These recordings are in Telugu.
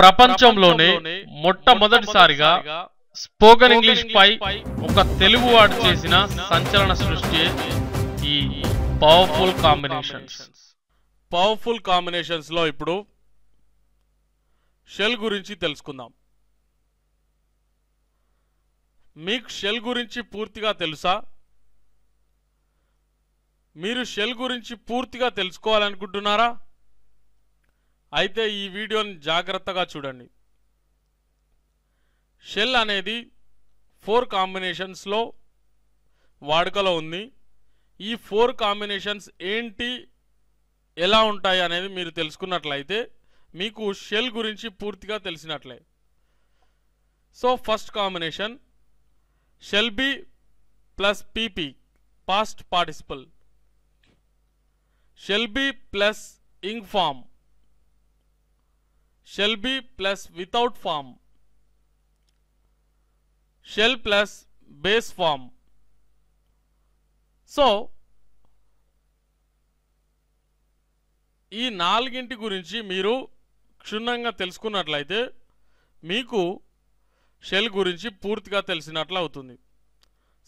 ప్రపంచంలోనే మొట్టమొదటిసారిగా స్పోకన్ ఇంగ్లీష్ పై ఒక తెలుగువాడు చేసిన సంచలన సృష్టి ఈ పవర్ఫుల్ కాంబినేషన్స్ పవర్ఫుల్ కాంబినేషన్స్లో ఇప్పుడు షెల్ గురించి తెలుసుకుందాం మీకు షెల్ గురించి పూర్తిగా తెలుసా మీరు షెల్ గురించి పూర్తిగా తెలుసుకోవాలనుకుంటున్నారా అయితే ఈ వీడియోని జాగ్రత్తగా చూడండి షెల్ అనేది ఫోర్ కాంబినేషన్స్లో వాడుకలో ఉంది ఈ ఫోర్ కాంబినేషన్స్ ఏంటి ఎలా ఉంటాయి అనేది మీరు తెలుసుకున్నట్లయితే మీకు షెల్ గురించి పూర్తిగా తెలిసినట్లే so first combination shall be plus PP past participle shall be plus ing form shall be plus without form shall plus base form so ఈ నాలుగింటి గురించి మీరు క్షుణ్ణంగా తెలుసుకున్నట్లయితే మీకు షెల్ గురించి పూర్తిగా తెలిసినట్లు అవుతుంది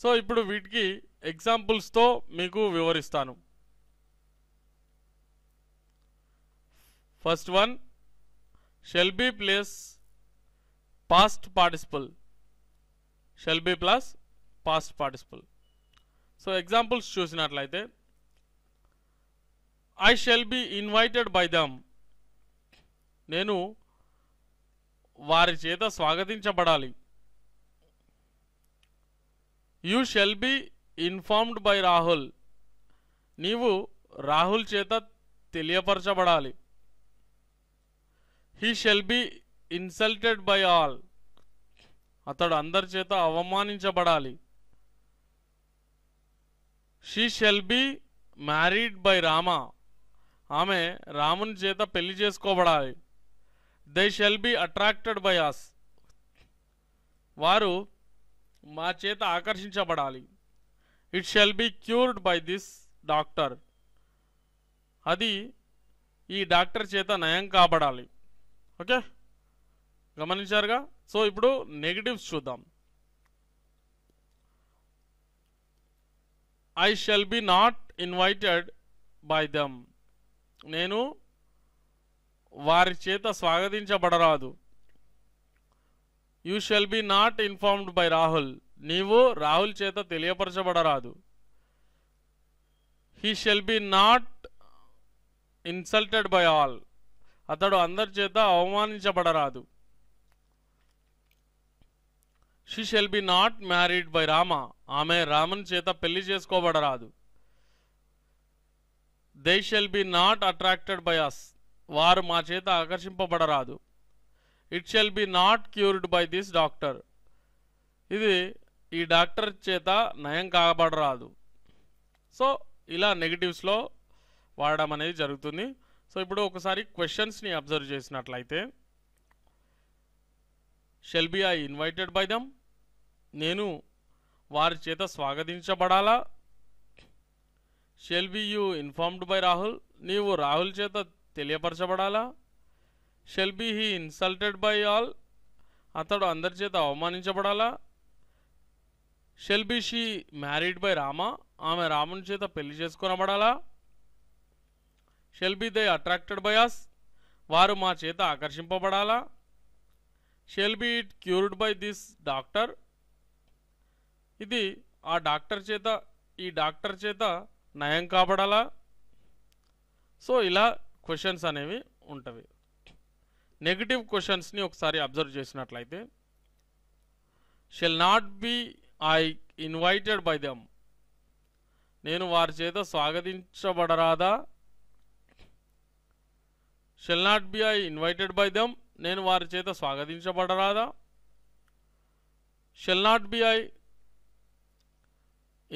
సో ఇప్పుడు వీటికి ఎగ్జాంపుల్స్తో మీకు వివరిస్తాను first one shall be plus past participle shall be plus past participle so examples చూసినట్లయితే I shall be invited by them నేను వారి చేత స్వాగతించబడాలి you shall be informed by Rahul నీవు రాహుల్ చేత తెలియపరచబడాలి he shall be insulted by all అతడు అందరి చేత అవమానించబడాలి she shall be married by Rama ఆమె రాముని చేత పెళ్లి చేసుకోబడాలి they shall be attracted by us వారు మా చేత ఆకర్షించబడాలి it shall be cured by this doctor అది ఈ డాక్టర్ చేత నయం కాబడాలి ఓకే గమనించారుగా సో ఇప్పుడు నెగిటివ్స్ చూద్దాం I shall be not invited by them నేను వారి చేత స్వాగతించబడరాదు you shall be not informed by Rahul నీవు రాహుల్ చేత తెలియపరచబడరాదు he shall be not insulted by all అతడు అందరి చేత అవమానించబడరాదు she shall be not married by Rama ఆమె రాముని చేత పెళ్లి చేసుకోబడరాదు they shall be not attracted by us వారు మా చేత ఆకర్షింపబడరాదు it shall be not cured by this doctor ఇది ఈ డాక్టర్ చేత నయం కాబడరాదు సో ఇలా నెగిటివ్స్లో వాడడం అనేది జరుగుతుంది సో ఇప్పుడు ఒకసారి క్వశ్చన్స్ని అబ్జర్వ్ చేసినట్లయితే shall be I invited by them నేను వారి చేత స్వాగతించబడాలా shall be you informed by Rahul నీవు రాహుల్ చేత తెలియపరచబడాలా shall be he insulted by all అతడు అందరి చేత అవమానించబడాలా shall be she married by Rama ఆమె రాముని చేత పెళ్లి చేసుకునబడాలా shall be they attracted by us వారు మా చేత ఆకర్షింపబడాలా shall be it cured by this doctor ఇది ఆ డాక్టర్ చేత ఈ డాక్టర్ చేత నయం కాబడాలా సో ఇలా క్వశ్చన్స్ అనేవి ఉంటవి నెగిటివ్ క్వశ్చన్స్ని ఒకసారి అబ్జర్వ్ చేసినట్లయితే shall not be I invited by them నేను వారి చేత స్వాగతించబడరాదా shall not be I invited by them నేను వారి చేత స్వాగతించబడరాదా shall not be I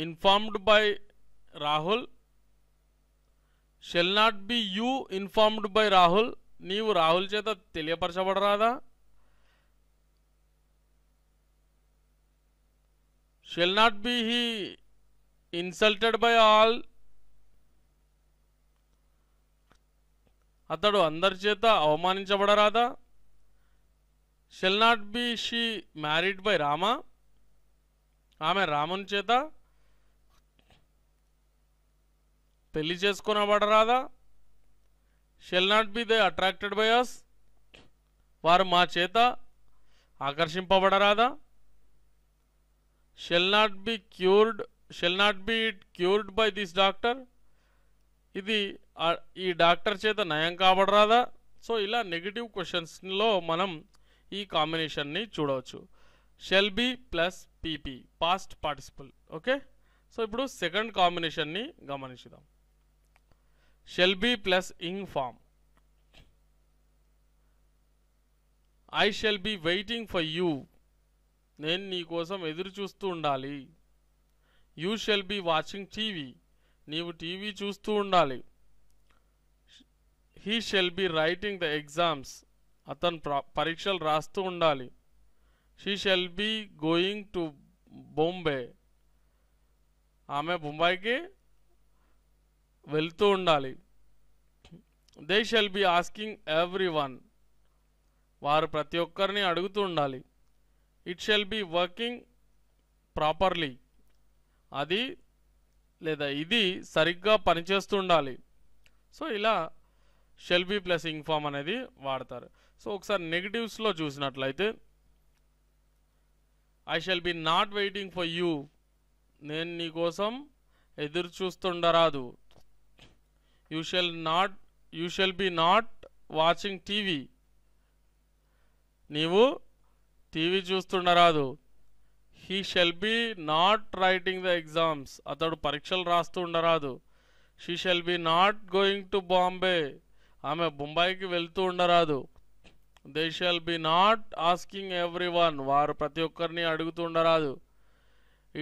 informed by Rahul shall not be you informed by Rahul నీవు రాహుల్ చేత తెలియపరచబడరాదా shall not be he insulted by all అతడు అందరి చేత అవమానించబడరాదా shall not be she married by Rama ఆమె రాముని చేత పెళ్లి చేసుకునబడరాదా shall not be they attracted by us వారు మా చేత ఆకర్షింపబడరాదా shall not be cured shall not be it cured by this doctor ఇది ఈ డాక్టర్ చేత నయం కాబడరాదా సో ఇలా నెగిటివ్ క్వశ్చన్స్లో మనం ఈ కాంబినేషన్ని చూడవచ్చు shall be plus PP past participle okay so ఇప్పుడు సెకండ్ కాంబినేషన్ని గమనించుదాం shall be plus ing form I shall be waiting for you నేను నీ కోసం ఎదురు చూస్తూ ఉండాలి you shall be watching TV నీవు టీవీ చూస్తూ ఉండాలి he shall be writing the exams అతను పరీక్షలు రాస్తూ ఉండాలి she shall be going to Bombay ఆమె బొంబాయికి వెళ్తూ ఉండాలి they shall be asking everyone వారు ప్రతి ఒక్కరిని అడుగుతూ ఉండాలి it shall be working properly అది లేదా ఇది సరిగ్గా పనిచేస్తుండాలి సో ఇలా షెల్ బి ప్లస్ ఇంగ్ఫామ్ అనేది వాడతారు సో ఒకసారి నెగిటివ్స్లో చూసినట్లయితే I shall be not waiting for you నేను నీ కోసం ఎదురు చూస్తుండరాదు you shall not you shall be not watching TV నీవు టీవీ చూస్తుండరాదు he shall be not writing the exams అతడు పరీక్షలు రాస్తూ ఉండరాదు she shall be not going to Bombay ఆమె బొంబాయికి వెళ్తూ ఉండరాదు they shall be not asking everyone వారు ప్రతి ఒక్కరిని అడుగుతూ ఉండరాదు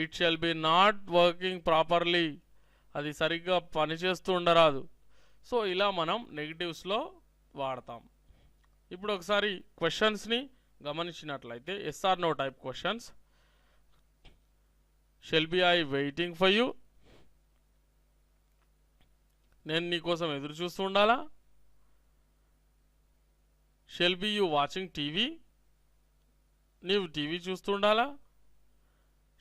it shall be not working properly అది సరిగ్గా పనిచేస్తూ ఉండరాదు సో ఇలా మనం నెగిటివ్స్లో వాడతాం ఇప్పుడు ఒకసారి క్వశ్చన్స్ని గమనించినట్లయితే yes or no type questions shall be I waiting for you నేను నీకోసం ఎదురు చూస్తూ ఉండాలా shall be you watching TV నీవు టీవీ చూస్తూ ఉండాలా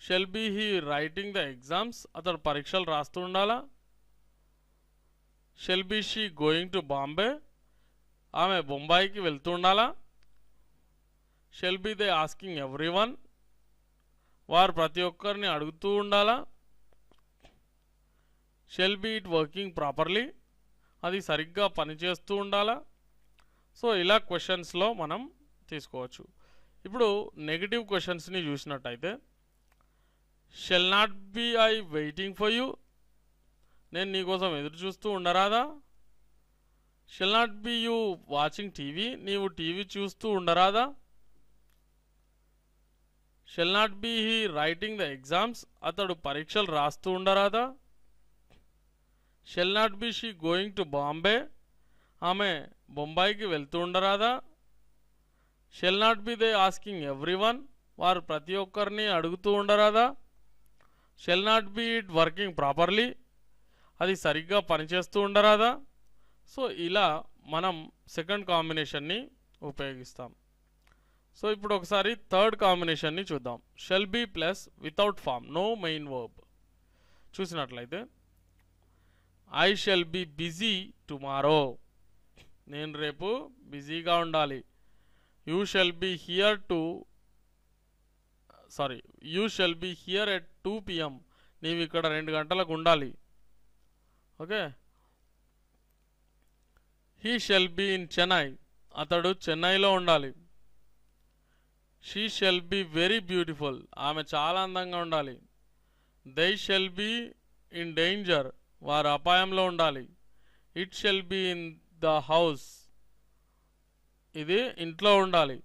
shall be he writing the exams అతడు పరీక్షలు రాస్తూ ఉండాలా shall be she going to Bombay ఆమె బొంబాయికి వెళ్తూ ఉండాలా shall be they asking everyone వారు ప్రతి ఒక్కరిని అడుగుతూ ఉండాలా shall be it working properly అది సరిగ్గా పనిచేస్తూ ఉండాలా సో ఇలా క్వశ్చన్స్లో మనం తీసుకోవచ్చు ఇప్పుడు నెగిటివ్ క్వశ్చన్స్ని చూసినట్టయితే shall not be I waiting for you నేను నీకోసం ఎదురు చూస్తూ ఉండరాదా shall not be you watching TV నీవు టీవీ చూస్తూ ఉండరాదా shall not be he writing the exams అతడు పరీక్షలు రాస్తూ ఉండరాదా shall not be she going to Bombay ఆమె బొంబాయికి వెళ్తూ ఉండరాదా shall not be they asking everyone వారు ప్రతి ఒక్కరిని అడుగుతూ ఉండరాదా shall not be it working properly అది సరిగ్గా పనిచేస్తూ ఉండరాదా సో ఇలా మనం సెకండ్ కాంబినేషన్ని ఉపయోగిస్తాం సో ఇప్పుడు ఒకసారి థర్డ్ కాంబినేషన్ని చూద్దాం shall be plus without form no main verb చూసినట్లయితే I shall be busy tomorrow నేను రేపు బిజీగా ఉండాలి you shall be here to sorry you shall be here at two PM నీవు ఇక్కడ రెండు గంటలకు ఉండాలి okay he shall be in Chennai అతడు చెన్నైలో ఉండాలి she shall be very beautiful ఆమె చాలా అందంగా ఉండాలి దై షెల్ బి ఇన్ డేంజర్ వారు అపాయంలో ఉండాలి it shall be in the house ఇది ఇంట్లో ఉండాలి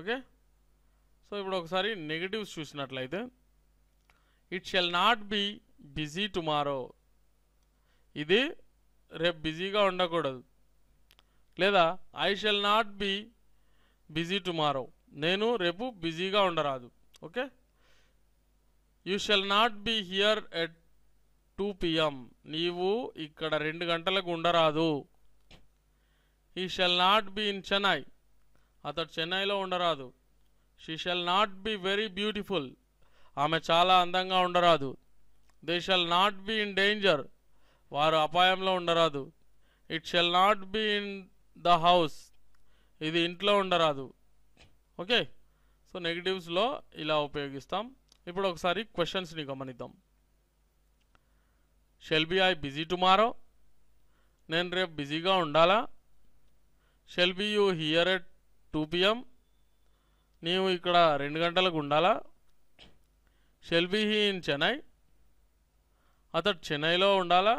ఓకే సో ఇప్పుడు ఒకసారి నెగిటివ్స్ చూసినట్లయితే it shall not be busy tomorrow ఇది రేపు బిజీగా ఉండకూడదు లేదా I shall not be busy tomorrow నేను రేపు బిజీగా ఉండరాదు okay you shall not be here at two PM నీవు ఇక్కడ రెండు గంటలకు ఉండరాదు he shall not be in Chennai అతడు చెన్నైలో ఉండరాదు she shall not be very beautiful ఆమె చాలా అందంగా ఉండరాదు they shall not be in danger వారు అపాయంలో ఉండరాదు it shall not be in the house ఇది ఇంట్లో ఉండరాదు ఓకే సో నెగిటివ్స్లో ఇలా ఉపయోగిస్తాం ఇప్పుడు ఒకసారి క్వశ్చన్స్ని గమనిద్దాం shall be I busy tomorrow నేను రేపు బిజీగా ఉండాలా shall be you here at two PM నీవు ఇక్కడ రెండు గంటలకు ఉండాలా shall be he in Chennai అతడు చెన్నైలో ఉండాలా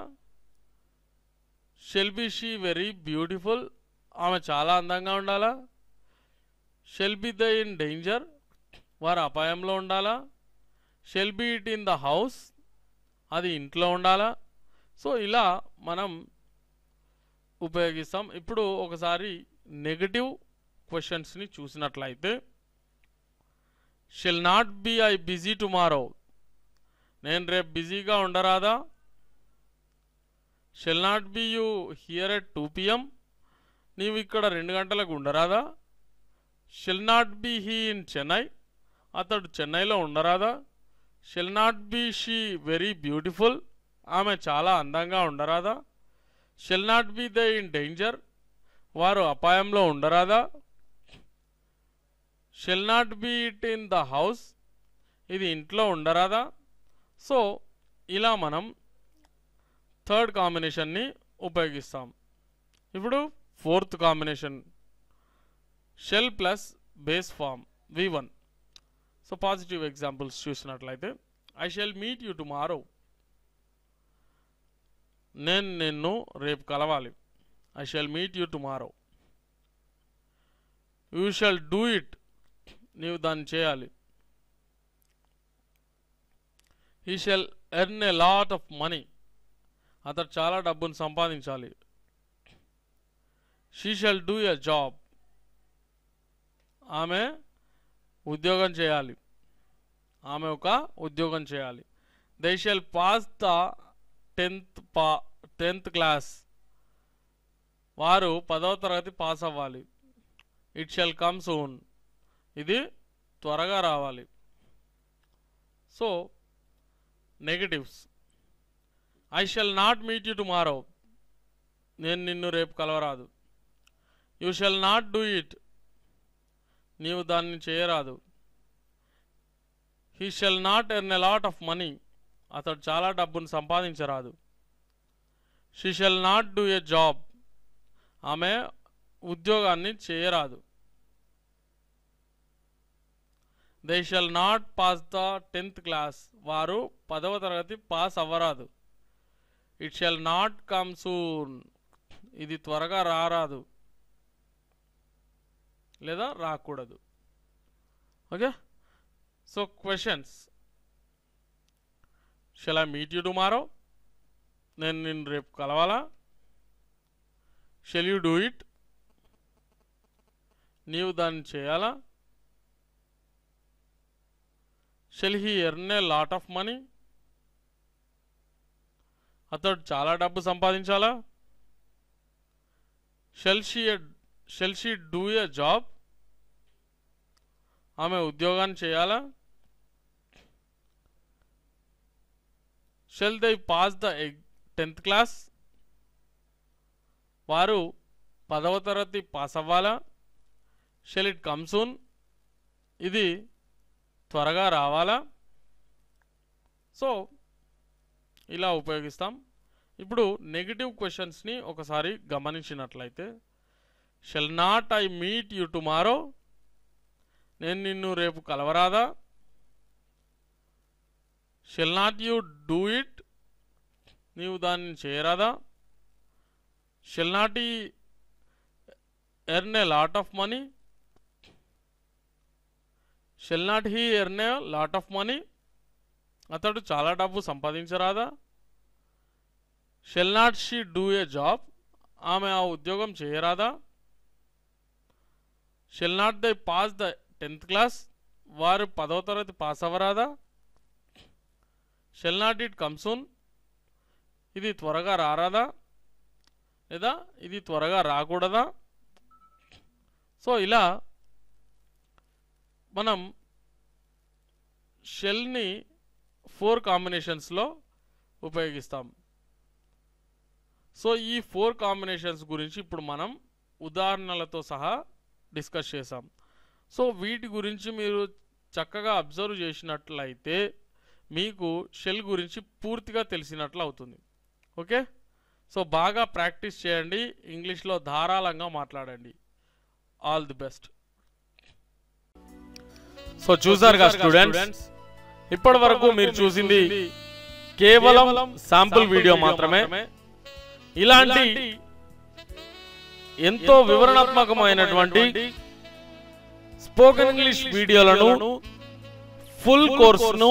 shall be she very beautiful ఆమె చాలా అందంగా ఉండాలా shall be the in danger వారు అపాయంలో ఉండాలా shall be it in the house అది ఇంట్లో ఉండాలా సో ఇలా మనం ఉపయోగిస్తాం ఇప్పుడు ఒకసారి నెగటివ్ క్వశ్చన్స్ని చూసినట్లయితే shall not be I busy tomorrow నేను రేపు బిజీగా ఉండరాదా shall not be you here at two PM నీవు ఇక్కడ రెండు గంటలకు ఉండరాదా shall not be he in Chennai అతడు చెన్నైలో ఉండరాదా shall not be she very beautiful ఆమె చాలా అందంగా ఉండరాదా shall not be they in danger వారు అపాయంలో ఉండరాదా shall not be it in the house ఇది ఇంట్లో ఉండరాదా సో ఇలా మనం థర్డ్ కాంబినేషన్ని ఉపయోగిస్తాం ఇప్పుడు fourth combination shall plus base form V one so positive examples చూసినట్లయితే I shall meet you tomorrow నేను నిన్ను రేపు కలవాలి I shall meet you tomorrow you shall do it నీవు దాన్ని చేయాలి he shall earn a lot of money అతడు చాలా డబ్బును సంపాదించాలి she shall do a job ఆమె ఉద్యోగం చేయాలి ఆమె ఒక ఉద్యోగం చేయాలి they shall pass the tenth pa tenth class వారు పదవ తరగతి పాస్ అవ్వాలి ఇట్ షల్ కమ్ సూన్ ఇది త్వరగా రావాలి so negatives I shall not meet you tomorrow నేను నిన్ను రేపు కలవరాదు you shall not do it నీవు దాన్ని చేయరాదు he shall not earn a lot of money అతడు చాలా డబ్బును సంపాదించరాదు she shall not do a job ఆమె ఉద్యోగాన్ని చేయరాదు they shall not pass the tenth class వారు పదవ తరగతి పాస్ అవ్వరాదు it shall not come soon ఇది త్వరగా రారాదు లేదా రాకూడదు okay so questions shell I meet you tomorrow నేను నిన్ను రేపు కలవాలా షెల్ యూ డూ ఇట్ నీవు దాన్ని చేయాలా shall he earn a lot of money అతడు చాలా డబ్బు సంపాదించాలా shall she a shall she do a job ఆమె ఉద్యోగాన్ని చేయాలా షెల్ దై పాస్ ద టెన్త్ క్లాస్ వారు పదవ తరగతి పాస్ అవ్వాలా షెల్ ఇట్ కమ్ సూన్ ఇది త్వరగా రావాలా సో ఇలా ఉపయోగిస్తాం ఇప్పుడు నెగిటివ్ క్వశ్చన్స్ని ఒకసారి గమనించినట్లయితే shall not I meet you tomorrow నేను నిన్ను రేపు కలవరాదా shall not you do it నీవు దాన్ని చేయరాదా shall not he earn a lot of money shall not he earn a lot of money అతడు చాలా డబ్బు సంపాదించరాదా shall not she do a job ఆమె ఆ ఉద్యోగం చేయరాదా shall not they pass the tenth class వారు పదో తరగతి పాస్ అవ్వరాదా షెల్ నాట్ ఇట్ కమ్సూన్ ఇది త్వరగా రారాదా లేదా ఇది త్వరగా రాకూడదా సో ఇలా మనం షెల్ని ఫోర్ కాంబినేషన్స్లో ఉపయోగిస్తాం సో ఈ ఫోర్ కాంబినేషన్స్ గురించి ఇప్పుడు మనం ఉదాహరణలతో సహా డిస్కస్ చేసాం సో వీటి గురించి మీరు చక్కగా అబ్జర్వ్ చేసినట్లయితే మీకు షెల్ గురించి పూర్తిగా తెలిసినట్లు అవుతుంది ఓకే సో బాగా ప్రాక్టీస్ చేయండి ఇంగ్లీష్లో ధారాళంగా మాట్లాడండి ఆల్ ది బెస్ట్ సో చూసారు కదా స్టూడెంట్స్ ఇప్పటి వరకు మీరు చూసింది కేవలం శాంపుల్ వీడియో మాత్రమే ఇలాంటి ఎంతో వివరణాత్మకమైనటువంటి స్పోకెన్ ఇంగ్లీష్ వీడియోలను ఫుల్ కోర్సును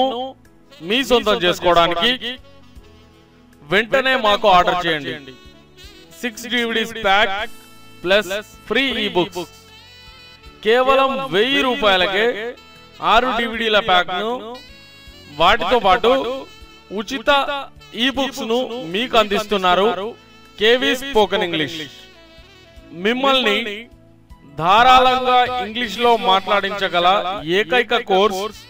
మీ సొంతం చేసుకోవడానికి వెంటనే మాకు ఆర్డర్ చేయండి six DVDs pack plus free e book కేవలం వెయ్యి రూపాయలకే ఆరు డివిడీల ప్యాక్ను వాటితో పాటు ఉచిత ఈ బుక్స్ ను మీకు అందిస్తున్నారు కేవీ స్పోకెన్ ఇంగ్లీష్ మిమ్మల్ని ధారాళంగా ఇంగ్లీష్ లో మాట్లాడించగల ఏకైక కోర్స్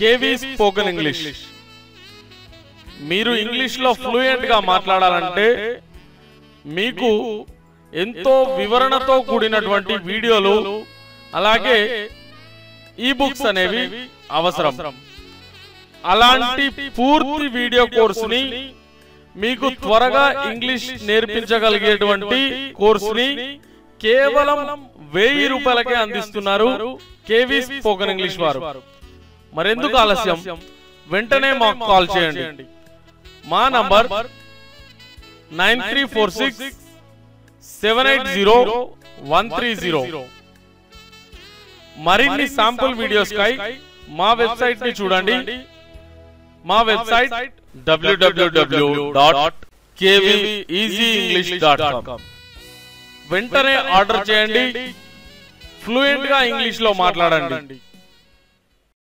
కేవీ స్పోకెన్ ఇంగ్లీష్ మీరు ఇంగ్లీష్ లో ఫ్లూయెంట్ గా మాట్లాడాలంటే మీకు ఎంతో వివరణతో కూడినటువంటి వీడియోలు అలాగే ఈ బుక్స్ అనేవి అవసరం అలాంటి పూర్తి వీడియో కోర్సుని మీకు త్వరగా ఇంగ్లీష్ నేర్పించగలిగేటువంటి ని కేవలం వెయ్యి రూపాయలకే అందిస్తున్నారు కేవీ స్పోకన్ ఇంగ్లీష్ వారు మరెందుకు ఆలస్యం వెంటనే మాకు కాల్ చేయండి మా number nine three four six seven eight zero one three zero మరిన్ని శాంపుల్ కై మా వెబ్సైట్ని చూడండి మా వెబ్సైట్ వెంటనే ఆర్డర్ చేయండి ఫ్లూయెంట్ గా ఇంగ్లీష్ లో మాట్లాడండి